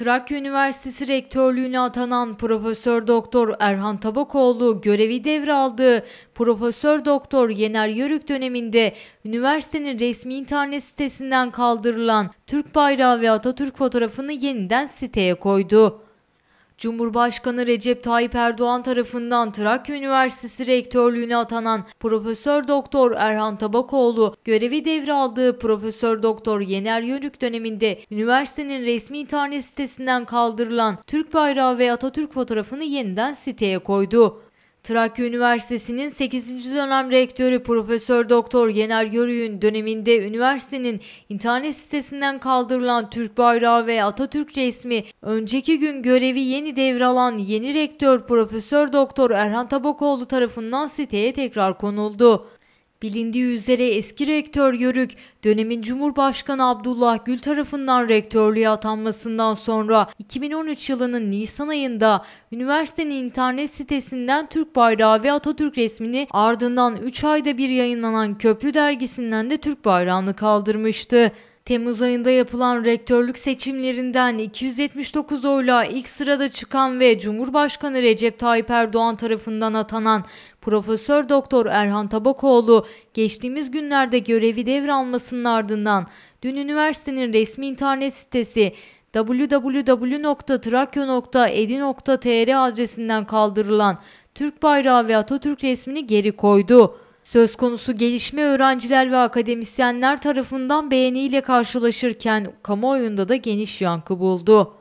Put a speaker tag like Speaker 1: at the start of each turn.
Speaker 1: Trakya Üniversitesi rektörlüğüne atanan Profesör Doktor Erhan Tabakoğlu görevi devraldığı Profesör Doktor Yener Yörük döneminde üniversitenin resmi internet sitesinden kaldırılan Türk bayrağı ve Atatürk fotoğrafını yeniden siteye koydu. Cumhurbaşkanı Recep Tayyip Erdoğan tarafından Trakya Üniversitesi rektörlüğüne atanan Profesör Doktor Erhan Tabakoğlu görevi devraldığı Profesör Doktor Yener Yönük döneminde üniversitenin resmi internet sitesinden kaldırılan Türk bayrağı ve Atatürk fotoğrafını yeniden siteye koydu. Trakya Üniversitesi'nin 8. dönem rektörü Profesör Doktor Genel Yörüyün döneminde üniversitenin internet sitesinden kaldırılan Türk bayrağı ve Atatürk resmi önceki gün görevi yeni devralan yeni rektör Profesör Doktor Erhan Tabakoğlu tarafından siteye tekrar konuldu. Bilindiği üzere eski rektör Yörük, dönemin Cumhurbaşkanı Abdullah Gül tarafından rektörlüğe atanmasından sonra 2013 yılının Nisan ayında üniversitenin internet sitesinden Türk bayrağı ve Atatürk resmini ardından 3 ayda bir yayınlanan Köprü dergisinden de Türk bayrağını kaldırmıştı. Temmuz ayında yapılan rektörlük seçimlerinden 279 oyla ilk sırada çıkan ve Cumhurbaşkanı Recep Tayyip Erdoğan tarafından atanan Profesör Doktor Erhan Tabakoğlu geçtiğimiz günlerde görevi devralmasının ardından dün üniversitenin resmi internet sitesi www.trakya.edu.tr adresinden kaldırılan Türk bayrağı ve Atatürk resmini geri koydu. Söz konusu gelişme öğrenciler ve akademisyenler tarafından beğeniyle karşılaşırken kamuoyunda da geniş yankı buldu.